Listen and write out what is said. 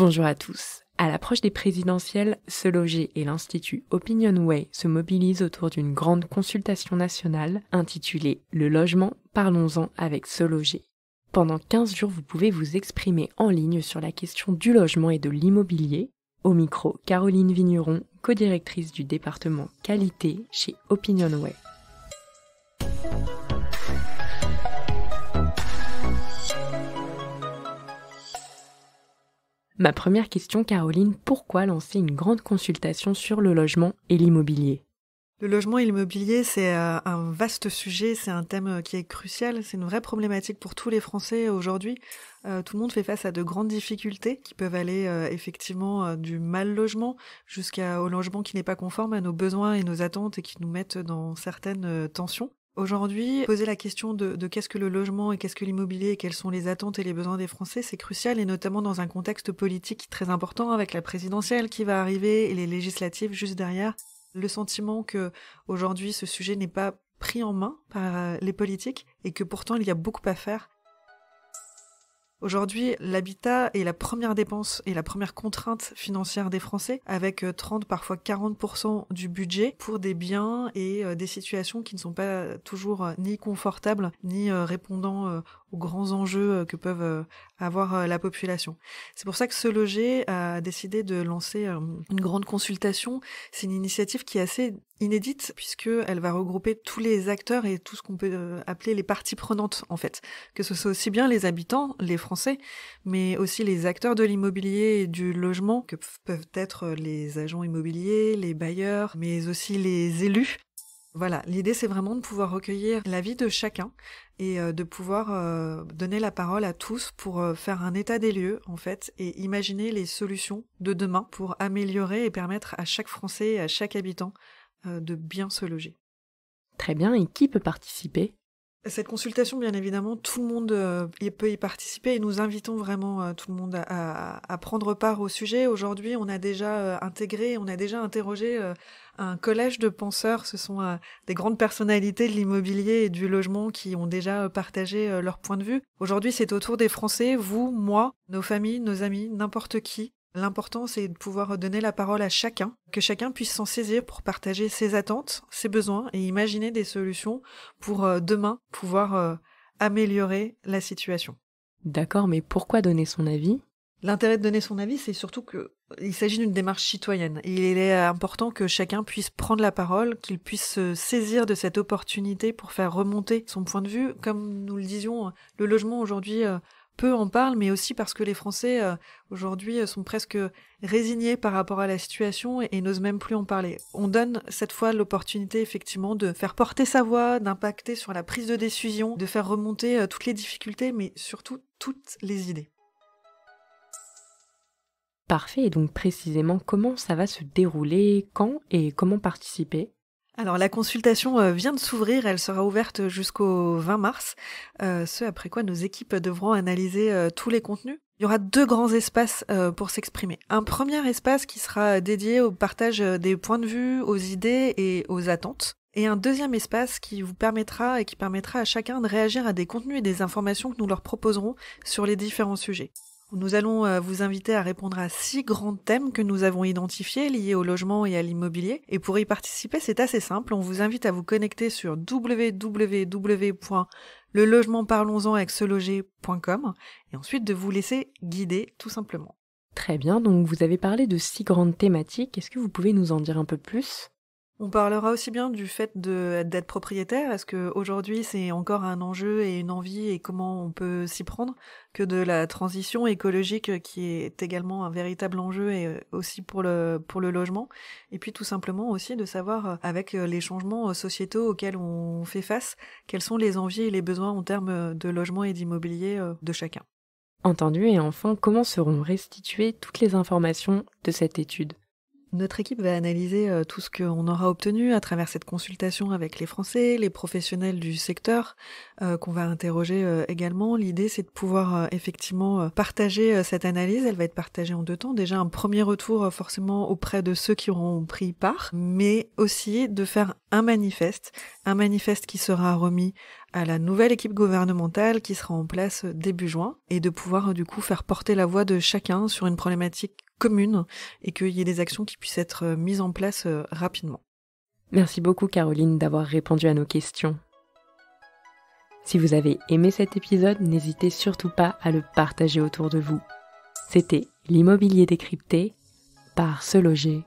Bonjour à tous. À l'approche des présidentielles, Se Loger et l'Institut OpinionWay se mobilisent autour d'une grande consultation nationale intitulée Le logement, parlons-en avec Se Loger. Pendant 15 jours, vous pouvez vous exprimer en ligne sur la question du logement et de l'immobilier. Au micro, Caroline Vigneron, codirectrice du département qualité chez OpinionWay. Ma première question, Caroline, pourquoi lancer une grande consultation sur le logement et l'immobilier le logement et l'immobilier, c'est euh, un vaste sujet, c'est un thème euh, qui est crucial, c'est une vraie problématique pour tous les Français aujourd'hui. Euh, tout le monde fait face à de grandes difficultés qui peuvent aller effectivement du mal logement jusqu'au logement qui n'est pas conforme à nos besoins et nos attentes et qui nous mettent dans certaines tensions. Aujourd'hui, poser la question de, qu'est-ce que le logement et qu'est-ce que l'immobilier et quelles sont les attentes et les besoins des Français, c'est crucial et notamment dans un contexte politique très important avec la présidentielle qui va arriver et les législatives juste derrière. Le sentiment que aujourd'hui ce sujet n'est pas pris en main par euh, les politiques et que pourtant il y a beaucoup à faire Aujourd'hui, l'habitat est la première dépense et la première contrainte financière des Français, avec 30, euh, parfois 40% du budget pour des biens et euh, des situations qui ne sont pas toujours euh, ni confortables, ni répondant aux grands enjeux que peuvent avoir la population. C'est pour ça que ce loger a décidé de lancer une grande consultation. C'est une initiative qui est assez inédite puisque elle va regrouper tous les acteurs et tout ce qu'on peut appeler les parties prenantes en fait, que ce soit aussi bien les habitants, les Français, mais aussi les acteurs de l'immobilier et du logement, que peuvent être les agents immobiliers, les bailleurs, mais aussi les élus. Voilà, l'idée c'est vraiment de pouvoir recueillir l'avis de chacun et euh, de pouvoir euh, donner la parole à tous pour euh, faire un état des lieux en fait et imaginer les solutions de demain pour améliorer et permettre à chaque Français et à chaque habitant de bien se loger. Très bien, et qui peut participer cette consultation, bien évidemment, tout le monde euh, peut y participer et nous invitons vraiment euh, tout le monde à, prendre part au sujet. Aujourd'hui, on a déjà euh, intégré, on a déjà interrogé un collège de penseurs. Ce sont des grandes personnalités de l'immobilier et du logement qui ont déjà partagé leur point de vue. Aujourd'hui, c'est au tour des Français, vous, moi, nos familles, nos amis, n'importe qui, L'important, c'est de pouvoir donner la parole à chacun, que chacun puisse s'en saisir pour partager ses attentes, ses besoins et imaginer des solutions pour euh, demain pouvoir euh, améliorer la situation. D'accord, mais pourquoi donner son avis L'intérêt de donner son avis, c'est surtout qu'il s'agit d'une démarche citoyenne. Il est important que chacun puisse prendre la parole, qu'il puisse se saisir de cette opportunité pour faire remonter son point de vue. Comme nous le disions, le logement aujourd'hui euh, peu en parle, mais aussi parce que les Français euh, aujourd'hui euh, sont presque résignés par rapport à la situation et, n'osent même plus en parler. On donne cette fois l'opportunité effectivement de faire porter sa voix, d'impacter sur la prise de décision, de faire remonter euh, toutes les difficultés, mais surtout toutes les idées. Parfait, et donc précisément comment ça va se dérouler, quand et comment participer alors la consultation euh, vient de s'ouvrir, elle sera ouverte jusqu'au 20 mars, euh, ce après quoi nos équipes devront analyser euh, tous les contenus. Il y aura deux grands espaces pour s'exprimer. Un premier espace qui sera dédié au partage des points de vue, aux idées et aux attentes. Et un deuxième espace qui vous permettra et qui permettra à chacun de réagir à des contenus et des informations que nous leur proposerons sur les différents sujets. Nous allons euh, vous inviter à répondre à six grands thèmes que nous avons identifiés liés au logement et à l'immobilier. Et pour y participer, c'est assez simple. On vous invite à vous connecter sur www.lelogementparlons-en avec ce et ensuite de vous laisser guider tout simplement. Très bien, donc vous avez parlé de six grandes thématiques. Est-ce que vous pouvez nous en dire un peu plus on parlera aussi bien du fait d'être propriétaire, est-ce qu'aujourd'hui c'est encore un enjeu et une envie et comment on peut s'y prendre, que de la transition écologique qui est également un véritable enjeu et euh, aussi pour le, pour le logement, et puis tout simplement aussi de savoir euh, avec euh, les changements sociétaux auxquels on fait face, quels sont les envies et les besoins en termes de logement et d'immobilier de chacun. Entendu, et enfin, comment seront restituées toutes les informations de cette étude notre équipe va analyser euh, tout ce qu'on aura obtenu à travers cette consultation avec les Français, les professionnels du secteur euh, qu'on va interroger euh, également. L'idée, c'est de pouvoir effectivement partager cette analyse. Elle va être partagée en deux temps. Déjà, un premier retour forcément auprès de ceux qui auront pris part, mais aussi de faire un manifeste, un manifeste qui sera remis à la nouvelle équipe gouvernementale qui sera en place début juin et de pouvoir du coup faire porter la voix de chacun sur une problématique commune et qu'il y ait des actions qui puissent être euh, mises en place euh, rapidement. Merci beaucoup Caroline d'avoir répondu à nos questions. Si vous avez aimé cet épisode, n'hésitez surtout pas à le partager autour de vous. C'était l'immobilier décrypté par Se Loger.